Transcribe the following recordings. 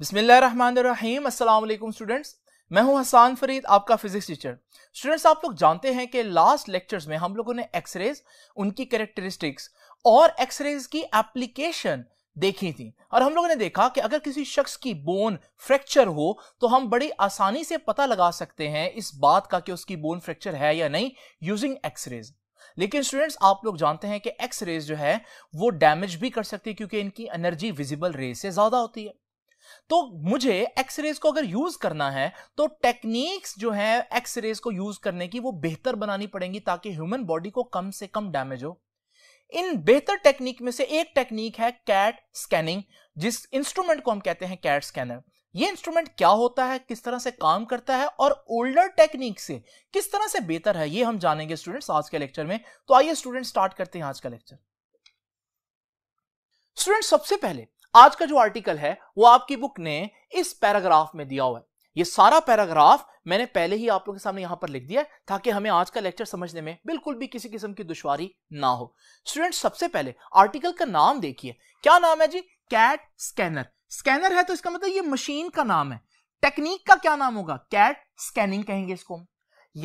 बिस्मिल्लाम अस्सलाम स्टूडेंट्स मैं हूं हसान फरीद आपका फिजिक्स टीचर स्टूडेंट्स आप लोग जानते हैं कि लास्ट लेक्चर्स में हम लोगों ने एक्सरेज उनकी कैरेक्टरिस्टिक्स और एक्सरेज की एप्लीकेशन देखी थी और हम लोगों ने देखा कि अगर किसी शख्स की बोन फ्रैक्चर हो तो हम बड़ी आसानी से पता लगा सकते हैं इस बात का कि उसकी बोन फ्रैक्चर है या नहीं यूजिंग एक्सरेज लेकिन स्टूडेंट्स आप लोग जानते हैं कि एक्स रेज जो है वो डैमेज भी कर सकती है क्योंकि इनकी एनर्जी विजिबल रेज से ज़्यादा होती है तो मुझे एक्सरेज को अगर यूज करना है तो टेक्निक्स जो है एक्सरेज को यूज करने की वो बेहतर बनानी पड़ेंगी ताकि ह्यूमन बॉडी को कम से कम डैमेज हो इन बेहतर टेक्निक में से एक टेक्निक है कैट स्कैनिंग जिस इंस्ट्रूमेंट को हम कहते हैं कैट स्कैनर ये इंस्ट्रूमेंट क्या होता है किस तरह से काम करता है और ओल्डर टेक्निक से किस तरह से बेहतर है ये हम जानेंगे स्टूडेंट्स आज के लेक्चर में तो आइए स्टूडेंट स्टार्ट करते हैं आज का लेक्चर स्टूडेंट सबसे पहले आज का जो आर्टिकल है वो आपकी बुक ने इस पैराग्राफ में दिया हुआ है ये सारा पैराग्राफ मैंने पहले ही आप लोगों के सामने यहां पर लिख दिया है ताकि हमें आज का लेक्चर समझने में बिल्कुल भी किसी किस्म की दुश्वारी ना हो स्टूडेंट सबसे पहले आर्टिकल का नाम देखिए क्या नाम है जी कैट स्कैनर स्कैनर है तो इसका मतलब ये मशीन का नाम है टेक्निक का क्या नाम होगा कैट स्कैनिंग कहेंगे इसको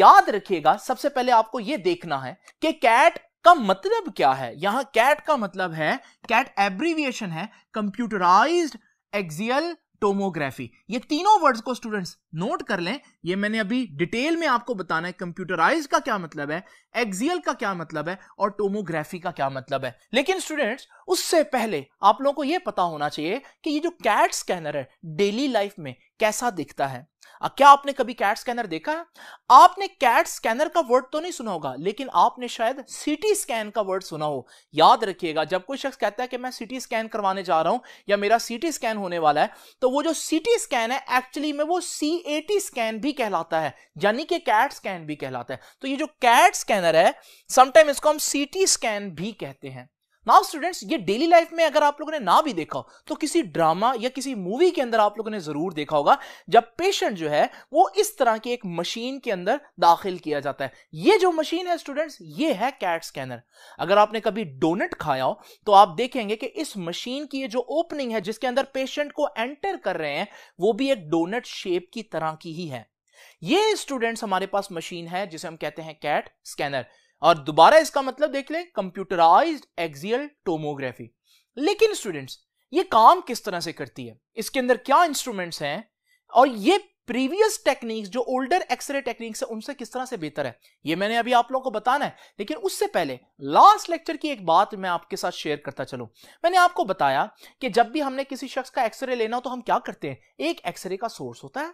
याद रखिएगा सबसे पहले आपको यह देखना है कि कैट का मतलब क्या है यहां कैट का मतलब है कैट एब्रीविएशन है कंप्यूटराइज एक्सियल टोमोग्राफी ये तीनों वर्ड्स को स्टूडेंट्स नोट कर लें ये मैंने अभी डिटेल में आपको बताना है कंप्यूटराइज का क्या मतलब है एक्सियल का क्या मतलब है और टोमोग्राफी का क्या मतलब है लेकिन स्टूडेंट्स उससे पहले आप लोगों को यह पता होना चाहिए कि ये जो कैट स्कैनर है डेली लाइफ में कैसा दिखता है क्या आपने कभी कैट स्कैनर देखा है आपने कैट स्कैनर का वर्ड तो नहीं सुना होगा लेकिन आपने शायद सिटी स्कैन का वर्ड सुना हो याद रखिएगा जब कोई शख्स कहता है कि मैं सिटी स्कैन करवाने जा रहा हूं या मेरा सिटी स्कैन होने वाला है तो वो जो सिटी स्कैन है एक्चुअली में वो सी ए टी स्कैन भी कहलाता है यानी कि कैट स्कैन भी कहलाता है तो ये जो कैट स्कैनर है समटाइम इसको हम सिटी स्कैन भी कहते हैं नाउ स्टूडेंट्स ये डेली लाइफ में अगर आप लोगों ने ना भी देखा हो तो किसी ड्रामा या किसी मूवी के अंदर आप लोगों ने जरूर देखा होगा जब पेशेंट जो है वो इस तरह की एक मशीन के अंदर दाखिल किया जाता है ये जो मशीन है स्टूडेंट्स ये है कैट स्कैनर अगर आपने कभी डोनट खाया हो तो आप देखेंगे कि इस मशीन की ये जो ओपनिंग है जिसके अंदर पेशेंट को एंटर कर रहे हैं वो भी एक डोनट शेप की तरह की ही है ये स्टूडेंट्स हमारे पास मशीन है जिसे हम कहते हैं कैट स्कैनर और दोबारा इसका मतलब देख लें कंप्यूटराइज एक्सियल टोमोग्राफी लेकिन स्टूडेंट्स ये काम किस तरह से करती है इसके अंदर क्या इंस्ट्रूमेंट्स हैं और ये प्रीवियस टेक्निक्स जो ओल्डर एक्सरे टेक्निक्स है उनसे किस तरह से बेहतर है ये मैंने अभी आप लोगों को बताना है लेकिन उससे पहले लास्ट लेक्चर की एक बात मैं आपके साथ शेयर करता चलूं मैंने आपको बताया कि जब भी हमने किसी शख्स का एक्सरे लेना हो तो हम क्या करते हैं एक एक्सरे का सोर्स होता है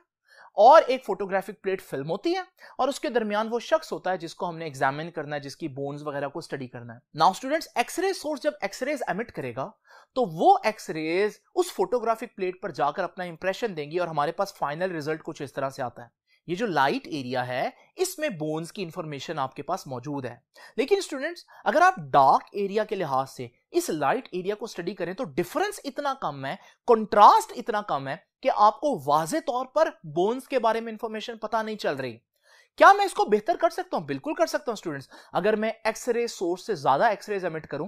और एक फोटोग्राफिक प्लेट फिल्म होती है और उसके दरमियान वो शख्स होता है जिसको हमने एग्जामिन करना है जिसकी बोन्स वगैरह को स्टडी करना है नाउ स्टूडेंट्स एक्सरे सोर्स जब एक्सरेज एमिट करेगा तो वो एक्सरेज उस फोटोग्राफिक प्लेट पर जाकर अपना इंप्रेशन देंगी और हमारे पास फाइनल रिजल्ट कुछ इस तरह से आता है ये जो लाइट एरिया है इसमें बोन्स की इंफॉर्मेशन आपके पास मौजूद है लेकिन स्टूडेंट्स अगर आप डार्क एरिया के लिहाज से इस लाइट एरिया को स्टडी करें तो डिफरेंस इतना कम है कंट्रास्ट इतना कम है कि आपको वाजे तौर पर बोन्स के बारे में इंफॉर्मेशन पता नहीं चल रही क्या मैं इसको बेहतर कर सकता हूं बिल्कुल कर सकता हूं स्टूडेंट्स अगर मैं एक्सरे सोर्स से ज्यादा एक्सरेज एमिट करूं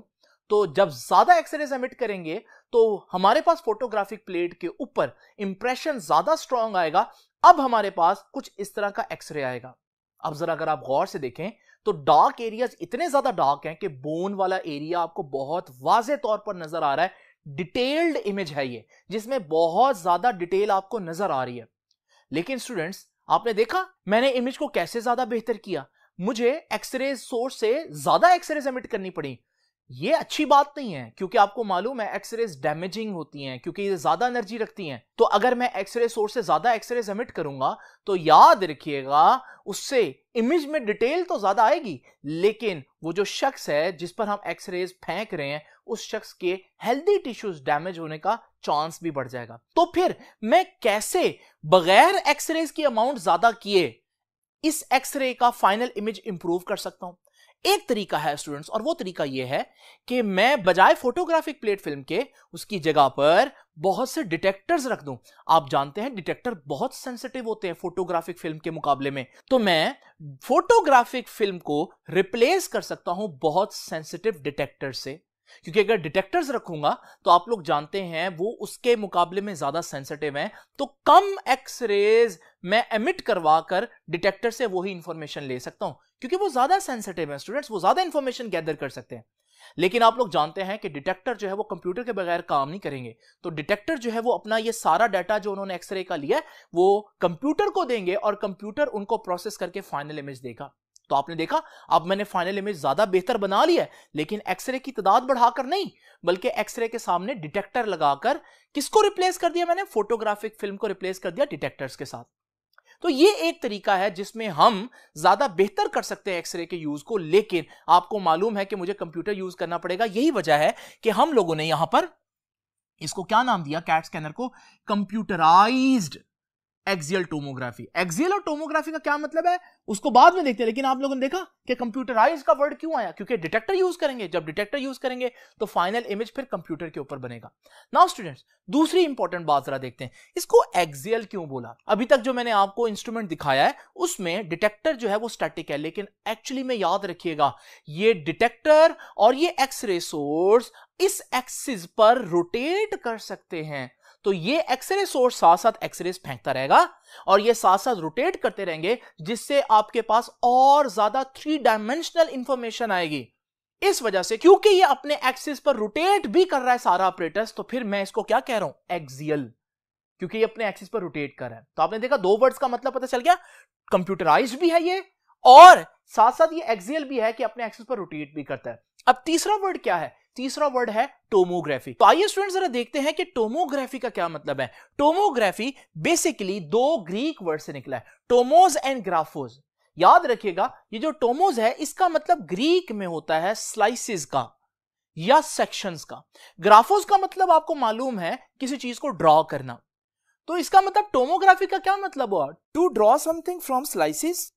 तो जब ज्यादा एक्सरेज एमिट करेंगे तो हमारे पास फोटोग्राफिक प्लेट के ऊपर इंप्रेशन ज्यादा स्ट्रांग आएगा अब हमारे पास कुछ इस तरह का एक्सरे आएगा अब जरा अगर आप गौर से देखें तो डार्क एरियाज इतने ज्यादा डार्क हैं कि बोन वाला एरिया आपको बहुत वाजे तौर पर नजर आ रहा है डिटेल्ड इमेज है ये जिसमें बहुत ज्यादा डिटेल आपको नजर आ रही है लेकिन स्टूडेंट्स आपने देखा मैंने इमेज को कैसे ज्यादा बेहतर किया मुझे एक्सरे सोर्स से ज्यादा एक्सरे एमिट करनी पड़ी ये अच्छी बात नहीं है क्योंकि आपको मालूम है एक्सरेज डैमेजिंग होती हैं क्योंकि ये ज्यादा एनर्जी रखती हैं तो अगर मैं एक्सरे सोर्स से ज्यादा एक्सरेज एमिट करूंगा तो याद रखिएगा उससे इमेज में डिटेल तो ज्यादा आएगी लेकिन वो जो शख्स है जिस पर हम एक्सरेज फेंक रहे हैं उस शख्स के हेल्दी टिश्यूज डैमेज होने का चांस भी बढ़ जाएगा तो फिर मैं कैसे बगैर एक्सरेज की अमाउंट ज्यादा किए इस एक्सरे का फाइनल इमेज इंप्रूव कर सकता हूं एक तरीका है स्टूडेंट्स और वो तरीका ये है कि मैं बजाय फोटोग्राफिक प्लेट फिल्म के उसकी जगह पर बहुत से डिटेक्टर्स रख दूं आप जानते हैं डिटेक्टर बहुत सेंसिटिव होते हैं फोटोग्राफिक फिल्म के मुकाबले में तो मैं फोटोग्राफिक फिल्म को रिप्लेस कर सकता हूं बहुत सेंसिटिव डिटेक्टर से क्योंकि अगर डिटेक्टर्स रखूंगा तो आप लोग जानते हैं वो उसके मुकाबले में ज्यादा सेंसिटिव हैं तो कम एक्सरेज मैं एमिट करवा कर डिटेक्टर से वही इंफॉर्मेशन ले सकता हूं क्योंकि वो ज्यादा सेंसिटिव है स्टूडेंट्स वो ज्यादा इंफॉर्मेशन गैदर कर सकते हैं लेकिन आप लोग जानते हैं कि डिटेक्टर जो है वो कंप्यूटर के बगैर काम नहीं करेंगे तो डिटेक्टर जो है वो अपना ये सारा डाटा जो उन्होंने एक्सरे का लिया वो कंप्यूटर को देंगे और कंप्यूटर उनको प्रोसेस करके फाइनल इमेज देगा तो आपने देखा अब मैंने फाइनल इमेज ज्यादा बेहतर बना लिया है लेकिन एक्सरे की तादाद बढ़ाकर नहीं बल्कि एक्सरे के सामने डिटेक्टर लगाकर किसको रिप्लेस कर दिया मैंने फोटोग्राफिक फिल्म को रिप्लेस कर दिया डिटेक्टर्स के साथ तो ये एक तरीका है जिसमें हम ज्यादा बेहतर कर सकते हैं एक्सरे के यूज को लेकिन आपको मालूम है कि मुझे कंप्यूटर यूज करना पड़ेगा यही वजह है कि हम लोगों ने यहां पर इसको क्या नाम दिया कैट स्कैनर को कंप्यूटराइज्ड एक्सियल टोमोग्राफी एक्सियल और टोमोग्राफी का क्या मतलब है उसको बाद में देखते हैं लेकिन आप लोगों ने देखा कि कंप्यूटराइज का वर्ड क्यों आया क्योंकि डिटेक्टर यूज करेंगे जब डिटेक्टर यूज करेंगे तो फाइनल इमेज फिर कंप्यूटर के ऊपर बनेगा नाउ स्टूडेंट्स दूसरी इंपॉर्टेंट बात जरा देखते हैं इसको एक्सियल क्यों बोला अभी तक जो मैंने आपको इंस्ट्रूमेंट दिखाया है उसमें डिटेक्टर जो है वो स्टैटिक है लेकिन एक्चुअली में याद रखिएगा ये डिटेक्टर और ये एक्सरे सोर्स इस एक्सिस पर रोटेट कर सकते हैं तो ये एक्सरे सोर्स साथ साथ एक्सरे फेंकता रहेगा और ये साथ साथ रोटेट करते रहेंगे जिससे आपके पास और ज्यादा थ्री डायमेंशनल इंफॉर्मेशन आएगी इस वजह से क्योंकि ये अपने एक्सिस पर रोटेट भी कर रहा है सारा ऑपरेटर्स तो फिर मैं इसको क्या कह रहा हूं एक्सियल क्योंकि ये अपने एक्सिस पर रोटेट कर रहा है तो आपने देखा दो वर्ड्स का मतलब पता चल गया कंप्यूटराइज भी है ये और साथ साथ ये एक्सियल भी है कि अपने एक्सिस पर रोटेट भी करता है अब तीसरा वर्ड क्या है तीसरा वर्ड है टोमोग्राफी तो आइए स्टूडेंट्स जरा देखते हैं कि टोमोग्राफी का क्या मतलब है टोमोग्राफी बेसिकली दो ग्रीक वर्ड से निकला है टोमोज एंड ग्राफोज याद रखिएगा ये जो टोमोज है इसका मतलब ग्रीक में होता है स्लाइसिस का या सेक्शंस का ग्राफोज का मतलब आपको मालूम है किसी चीज को ड्रॉ करना तो इसका मतलब टोमोग्राफी का क्या मतलब हुआ to draw something from slices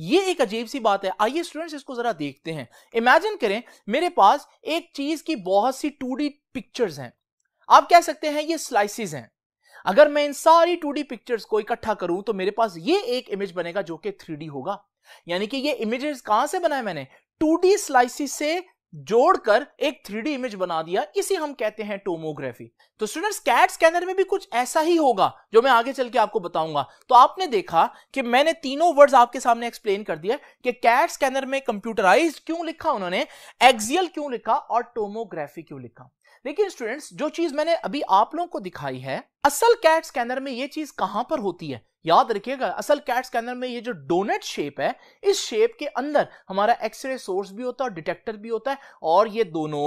ये एक अजीब सी बात है आइए स्टूडेंट्स इसको जरा देखते हैं इमेजिन करें मेरे पास एक चीज की बहुत सी टू पिक्चर्स हैं आप कह सकते हैं ये स्लाइसिस हैं अगर मैं इन सारी टू पिक्चर्स को इकट्ठा करूं तो मेरे पास ये एक इमेज बनेगा जो कि थ्री होगा यानी कि ये इमेजेस कहां से बनाए मैंने टू डी स्लाइसिस से जोड़कर एक थ्री इमेज बना दिया इसे हम कहते हैं टोमोग्राफी तो स्टूडेंट्स कैट स्कैनर में भी कुछ ऐसा ही होगा जो मैं आगे चल के आपको बताऊंगा तो आपने देखा कि मैंने तीनों वर्ड्स आपके सामने एक्सप्लेन कर दिया कि कैट स्कैनर में कंप्यूटराइज क्यों लिखा उन्होंने एक्सियल क्यों लिखा और टोमोग्राफी क्यों लिखा लेकिन स्टूडेंट्स जो चीज मैंने अभी आप लोगों को दिखाई है असल कैट स्कैनर में ये चीज कहां पर होती है याद रखिएगा असल कैट स्कैनर में ये जो डोनेट शेप है इस शेप के अंदर हमारा एक्सरे सोर्स भी होता है डिटेक्टर भी होता है और ये दोनों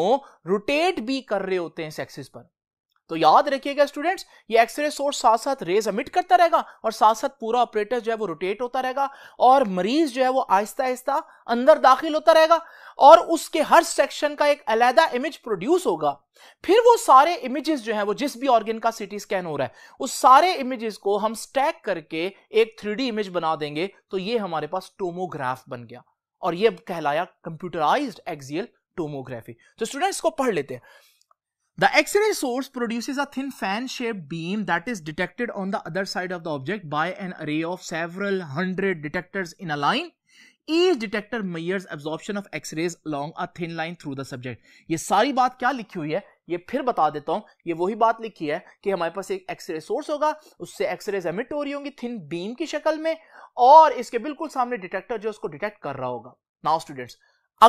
रोटेट भी कर रहे होते हैं इस एक्सिस पर तो याद रखिएगा स्टूडेंट्स ये एक्सरे सोर्स साथ साथ रेज अमिट करता रहेगा और साथ साथ पूरा ऑपरेटर जो है वो रोटेट होता रहेगा और मरीज जो है वो आहिस्ता आहिस्ता अंदर दाखिल होता रहेगा और उसके हर सेक्शन का एक अलहदा इमेज प्रोड्यूस होगा फिर वो सारे इमेजेस जो है वो जिस भी ऑर्गन का सिटी स्कैन हो रहा है उस सारे इमेजेस को हम स्टैक करके एक थ्री इमेज बना देंगे तो ये हमारे पास टोमोग्राफ बन गया और ये कहलाया कंप्यूटराइज्ड एक्सियल टोमोग्राफी तो स्टूडेंट्स को पढ़ लेते हैं The X-ray source produces a thin fan-shaped beam that is detected on the other side of the object by an array of several hundred detectors in a line. Each detector measures absorption of X-rays along a thin line through the subject. ये सारी बात क्या लिखी हुई है ये फिर बता देता हूँ ये वही बात लिखी है कि हमारे पास एक X-ray source होगा उससे X-rays emit हो रही होंगी thin beam की शक्ल में और इसके बिल्कुल सामने detector जो उसको detect कर रहा होगा Now students,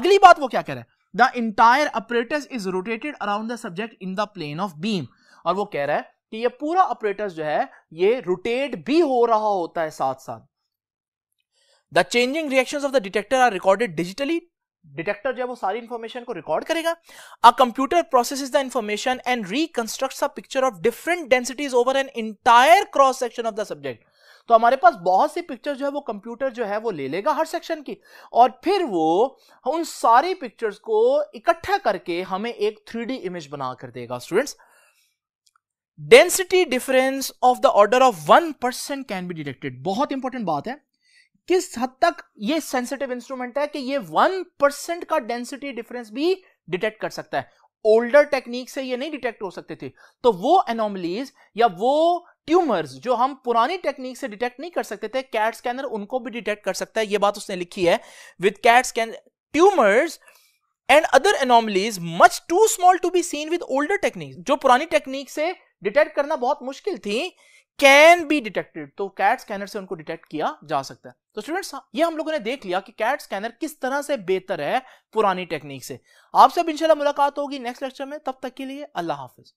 अगली बात वो क्या कह रहा है the entire apparatus is rotated around the subject in the plane of beam और वो कह रहा है कि ये पूरा अपरेटस जो है ये रोटेट भी हो रहा होता है साथ साथ the changing reaction of the detector are recorded digitally detector जो है वो सारी इन्फॉर्मेशन को रिकॉर्ड करेगा a computer process the information and reconstruct a picture of different densities over an entire cross section of the subject तो हमारे पास बहुत सी picture जो है वो कंप्यूटर जो है वो ले लेगा हर सेक्शन की और फिर वो उन सारी पिक्चर्स को इकट्ठा करके हमें एक थ्री इमेज बना कर देगा students density difference of the order of one percent can be detected बहुत इंपॉर्टेंट बात है किस हद तक ये सेंसिटिव इंस्ट्रूमेंट है कि ये वन परसेंट का डेंसिटी डिफरेंस भी डिटेक्ट कर सकता है ओल्डर टेक्निक से ये नहीं डिटेक्ट हो सकते थे तो वो एनोमलीज या वो ट्यूमर्स जो हम पुरानी टेक्निक से डिटेक्ट नहीं कर सकते थे कैट स्कैनर उनको भी डिटेक्ट कर सकता है ये बात उसने लिखी है with CAT scan tumours and other anomalies much too small to be seen with older technique जो पुरानी टेक्निक से डिटेक्ट करना बहुत मुश्किल थी कैन बी डिटेक्टेड तो कैट स्कैनर से उनको डिटेक्ट किया जा सकता है तो स्टूडेंट्स ये हम लोगों ने देख लिया कि कैट स्कैनर किस तरह से बेहतर है पुरानी टेक्निक से आपसे अब इंशाल्लाह मुलाकात होगी नेक्स्ट लेक्चर में तब तक के लिए अल्लाह हाफिज़